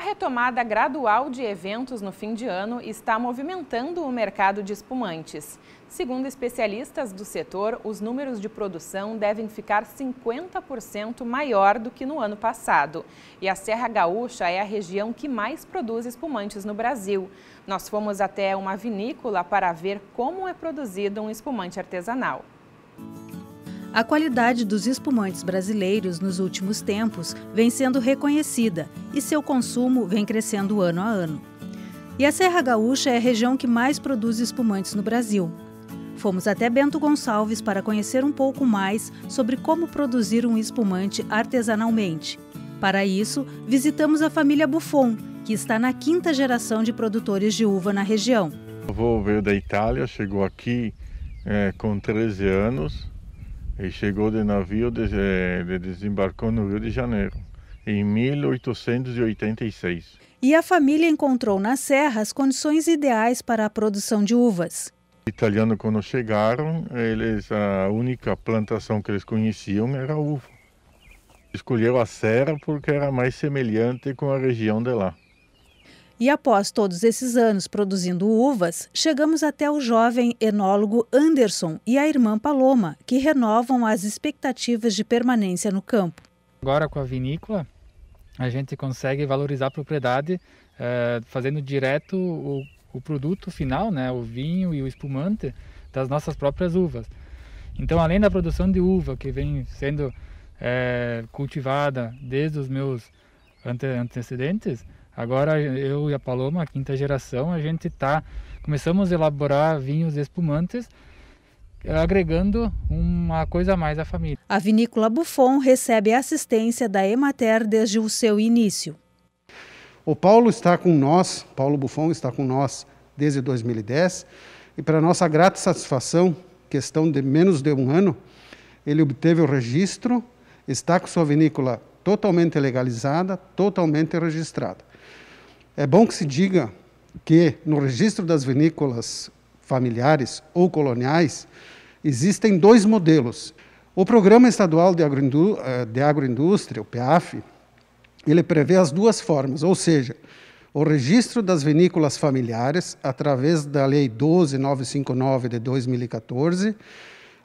A retomada gradual de eventos no fim de ano está movimentando o mercado de espumantes. Segundo especialistas do setor, os números de produção devem ficar 50% maior do que no ano passado. E a Serra Gaúcha é a região que mais produz espumantes no Brasil. Nós fomos até uma vinícola para ver como é produzido um espumante artesanal. A qualidade dos espumantes brasileiros nos últimos tempos vem sendo reconhecida e seu consumo vem crescendo ano a ano. E a Serra Gaúcha é a região que mais produz espumantes no Brasil. Fomos até Bento Gonçalves para conhecer um pouco mais sobre como produzir um espumante artesanalmente. Para isso, visitamos a família Buffon, que está na quinta geração de produtores de uva na região. O avô veio da Itália, chegou aqui é, com 13 anos ele chegou de navio, de, eh, de, desembarcou no Rio de Janeiro em 1886. E a família encontrou na serra as condições ideais para a produção de uvas. Italiano quando chegaram, eles a única plantação que eles conheciam era uva. Escolheu a serra porque era mais semelhante com a região de lá. E após todos esses anos produzindo uvas, chegamos até o jovem enólogo Anderson e a irmã Paloma, que renovam as expectativas de permanência no campo. Agora com a vinícola, a gente consegue valorizar a propriedade eh, fazendo direto o, o, produto final, né, o vinho e o espumante das nossas próprias uvas. Então, além da produção de uva que vem sendo eh, cultivada desde os meus ante antecedentes, Agora eu e a Paloma, a quinta geração, a gente tá começamos a elaborar vinhos espumantes agregando uma coisa a mais à família. A vinícola Buffon recebe assistência da Emater desde o seu início. O Paulo está com nós, Paulo Buffon está com nós desde 2010 e para nossa grata satisfação, questão de menos de um ano, ele obteve o registro, está com sua vinícola totalmente legalizada, totalmente registrada. É bom que se diga que no registro das vinícolas familiares ou coloniais existem dois modelos. O Programa Estadual de, Agroindú eh, de Agroindústria, o PEAF, ele prevê as duas formas, ou seja, o registro das vinícolas familiares através da Lei 12959 de 2014,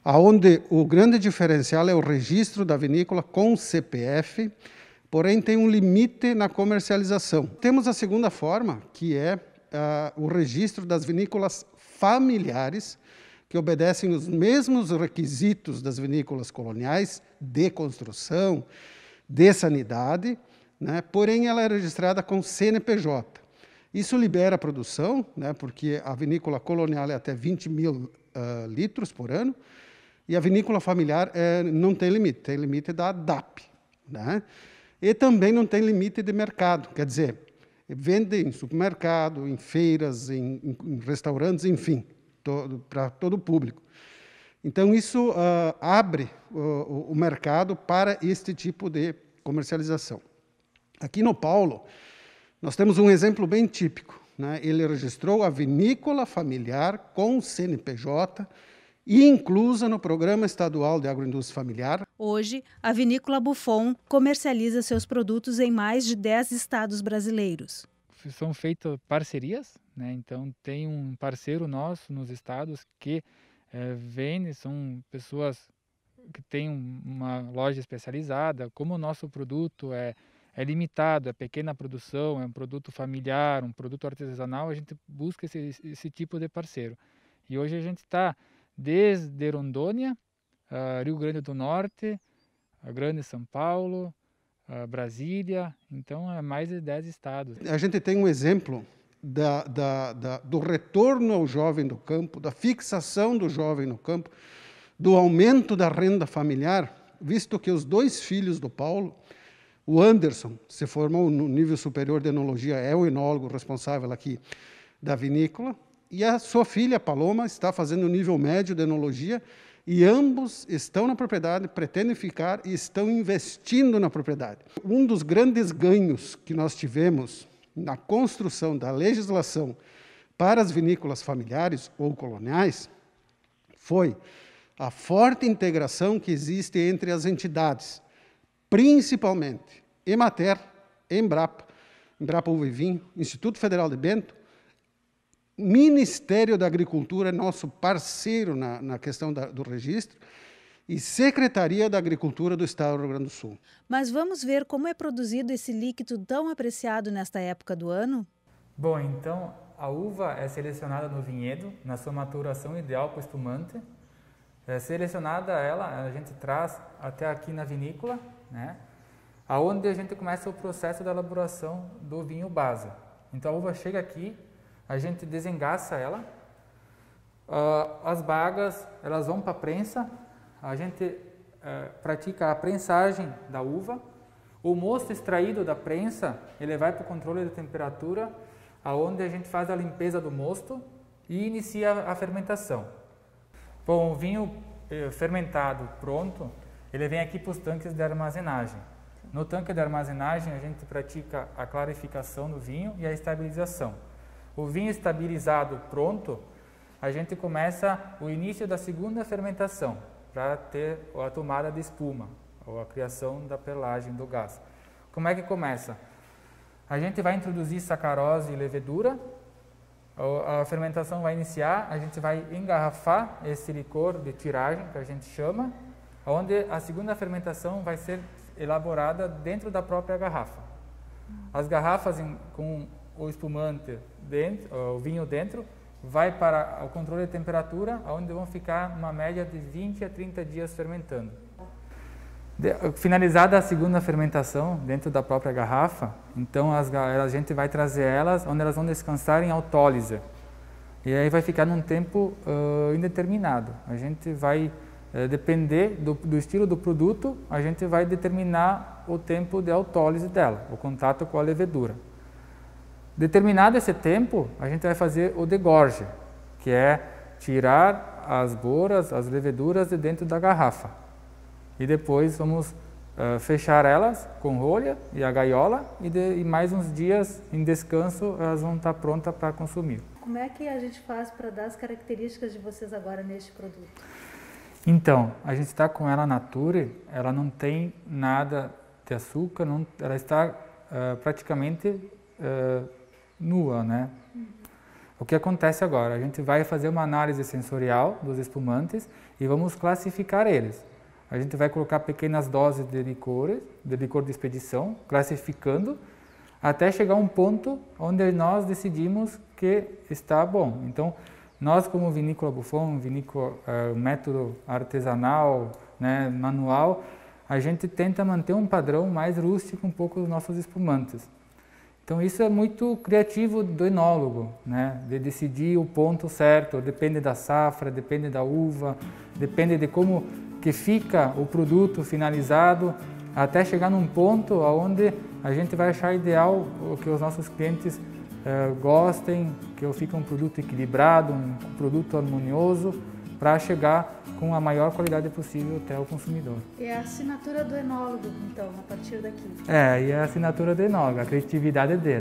aonde o grande diferencial é o registro da vinícola com CPF porém tem um limite na comercialização. Temos a segunda forma, que é uh, o registro das vinícolas familiares, que obedecem os mesmos requisitos das vinícolas coloniais de construção, de sanidade, né? porém ela é registrada com CNPJ. Isso libera a produção, né? porque a vinícola colonial é até 20 mil uh, litros por ano, e a vinícola familiar é, não tem limite, tem limite da DAP. Né? E também não tem limite de mercado, quer dizer, vende em supermercado, em feiras, em, em, restaurantes, enfim, para todo o público. Então, isso uh, abre uh, o mercado para este tipo de comercialização. Aqui no Paulo, nós temos um exemplo bem típico. Né? Ele registrou a vinícola familiar com o CNPJ, inclusa no Programa Estadual de Agroindústria Familiar, Hoje, a vinícola Buffon comercializa seus produtos em mais de 10 estados brasileiros. São feitas parcerias, né? então tem um parceiro nosso nos estados que é, vende, são pessoas que têm uma loja especializada. Como o nosso produto é, é limitado, é pequena produção, é um produto familiar, um produto artesanal, a gente busca esse, esse tipo de parceiro. E hoje a gente está desde Rondônia uh, Rio Grande do Norte, a ah, Grande São Paulo, uh, Brasília, então é mais de 10 estados. A gente tem um exemplo da, da, da, do retorno ao jovem do campo, da fixação do jovem no campo, do aumento da renda familiar, visto que os dois filhos do Paulo, o Anderson se formou no nível superior de enologia, é o enólogo responsável aqui da vinícola, e a sua filha Paloma está fazendo o nível médio de enologia e ambos estão na propriedade, pretendem ficar e estão investindo na propriedade. Um dos grandes ganhos que nós tivemos na construção da legislação para as vinícolas familiares ou coloniais foi a forte integração que existe entre as entidades, principalmente Emater, Embrapa, Embrapa Uva Vinho, Instituto Federal de Bento, Ministério da Agricultura é nosso parceiro na, na questão da, do registro e Secretaria da Agricultura do Estado do Rio Grande do Sul. Mas vamos ver como é produzido esse líquido tão apreciado nesta época do ano? Bom, então a uva é selecionada no vinhedo, na sua maturação ideal para o espumante. É selecionada ela, a gente traz até aqui na vinícola, né? aonde a gente começa o processo da elaboração do vinho base. Então a uva chega aqui, a gente desengaça ela, uh, as bagas elas vão para a prensa, a gente uh, pratica a prensagem da uva, o mosto extraído da prensa ele vai para o controle de temperatura, aonde a gente faz a limpeza do mosto e inicia a fermentação. Bom, o vinho eh, fermentado pronto, ele vem aqui para os tanques de armazenagem. No tanque de armazenagem, a gente pratica a clarificação do vinho e a estabilização o vinho estabilizado pronto, a gente começa o início da segunda fermentação para ter a tomada de espuma ou a criação da pelagem do gás. Como é que começa? A gente vai introduzir sacarose e levedura, a fermentação vai iniciar, a gente vai engarrafar esse licor de tiragem, que a gente chama, onde a segunda fermentação vai ser elaborada dentro da própria garrafa. As garrafas em, com o espumante dentro, eh, o vinho dentro, vai para o controle de temperatura, onde vão ficar uma média de 20 a 30 dias fermentando. De, eh, finalizada a segunda fermentação dentro da própria garrafa, então as, a gente vai trazer elas onde elas vão descansar em autólise. E aí vai ficar num tempo uh, indeterminado. A gente vai uh, depender do, do, estilo do produto, a gente vai determinar o tempo de autólise dela, o contato com a levedura. Determinado esse tempo, a gente vai fazer o degorge, que é tirar as boras, as leveduras de dentro da garrafa. E depois vamos uh, fechar elas com rolha e a gaiola e, de, e mais uns dias em descanso elas vão estar prontas para consumir. Como é que a gente faz para dar as características de vocês agora neste produto? Então, a gente está com ela nature, ela não tem nada de açúcar, não, ela está uh, praticamente uh, nua, né? Uhum. O que acontece agora? A gente vai fazer uma análise sensorial dos espumantes e vamos classificar eles. A gente vai colocar pequenas doses de licor, de licor de expedição, classificando até chegar a um ponto onde nós decidimos que está bom. Então, nós como vinícola Buffon, vinícola uh, método artesanal, né, manual, a gente tenta manter um padrão mais rústico um pouco dos nossos espumantes. Então isso é muito criativo do enólogo, né? de decidir o ponto certo, depende da safra, depende da uva, depende de como que fica o produto finalizado, até chegar num ponto onde a gente vai achar ideal o que os nossos clientes eh, gostem, que eu fique um produto equilibrado, um produto harmonioso, para chegar com a maior qualidade possível até o consumidor. É a assinatura do enólogo, então, a partir daqui. É, e a assinatura do enólogo, a criatividade dele.